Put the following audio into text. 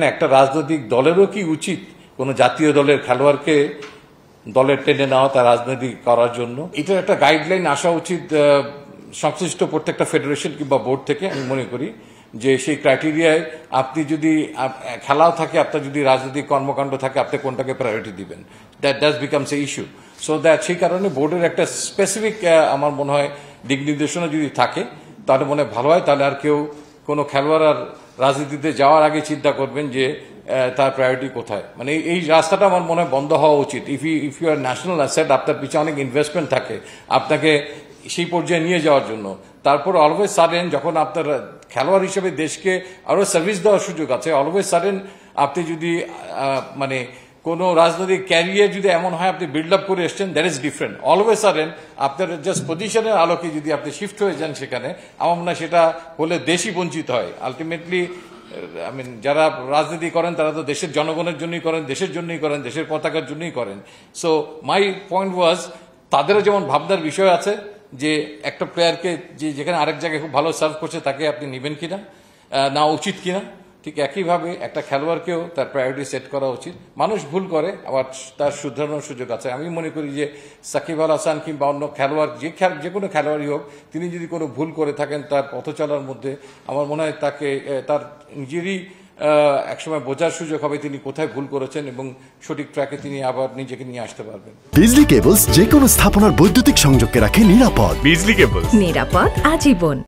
মানে একটা রাজনৈতিক দলেরও কি উচিত কোনো জাতীয় দলের খেলোয়াড়কে দলের টেনে নেওয়া তার রাজনীতি করার জন্য এটার একটা গাইডলাইন আসা উচিত সংশ্লিষ্ট প্রত্যেকটা ফেডারেশন কিংবা বোর্ড থেকে আমি মনে করি যে সেই ক্রাইটেরিয়ায় আপনি যদি খেলাও থাকে আপনার যদি রাজনৈতিক কর্মকাণ্ড থাকে আপনি কোনটাকে প্রায়োরিটি দিবেন that does becomes a issue so that সেই কারণে বোর্ডের একটা স্পেসিফিক আমার মনে হয় দিক নির্দেশনা যদি থাকে তাহলে মনে ভালো হয় তাহলে আর কেউ কোনো খেলোয়াড় আর রাজনীতিতে যাওয়ার আগে চিন্তা করবেন যে তার প্রায়োরিটি কোথায় মানে এই রাস্তাটা আমার মনে হয় বন্ধ হওয়া উচিত if you if you are national asset আপনার পিছনে অনেক ইনভেস্টমেন্ট থাকে আপনাকে সেই পর্যায়ে নিয়ে যাওয়ার জন্য তারপর অলওয়েজ সাডেন যখন আপনার খেলোয়াড় হিসেবে দেশকে আরও সার্ভিস দেওয়ার সুযোগ আছে অলওয়েজ সাডেন আপনি যদি মানে কোনো রাজনৈতিক ক্যারিয়ার যদি এমন হয় আপনি বিল্ড আপ করে এসছেন দ্যাট ইজ ডিফারেন্ট অলওয়েজ সারেন আপনার জাস্ট পজিশনের আলোকে যদি আপনি শিফট হয়ে যান সেখানে আমার মনে হয় সেটা হলে দেশই বঞ্চিত হয় আলটিমেটলি আই মিন যারা রাজনীতি করেন তারা তো দেশের জনগণের জন্যই করেন দেশের জন্যই করেন দেশের পতাকার জন্যই করেন সো মাই পয়েন্ট ওয়াজ তাদেরও যেমন ভাবনার বিষয় আছে যে একটা প্লেয়ারকে যে যেখানে আরেক জায়গায় খুব ভালো সার্ভ করছে তাকে আপনি নেবেন কিনা না উচিত কিনা ঠিক একইভাবে একটা খেলোয়াড়কেও তার প্রায়োরিটি সেট করা উচিত মানুষ ভুল করে আবার তার শুধরানোর সুযোগ আছে আমি মনে করি যে সাকিব আল হাসান কিংবা অন্য খেলোয়াড় যে যে কোনো খেলোয়াড়ই হোক তিনি যদি কোনো ভুল করে থাকেন তার পথ চলার মধ্যে আমার মনে হয় তাকে তার নিজেরই একসময় বোঝার সুযোগ হবে তিনি কোথায় ভুল করেছেন এবং সঠিক ট্র্যাকে তিনি আবার নিজেকে নিয়ে আসতে পারবেন বিজলি কেবলস যে কোনো স্থাপনার বৈদ্যুতিক সংযোগকে রাখে নিরাপদ বিজলি কেবলস নিরাপদ আজীবন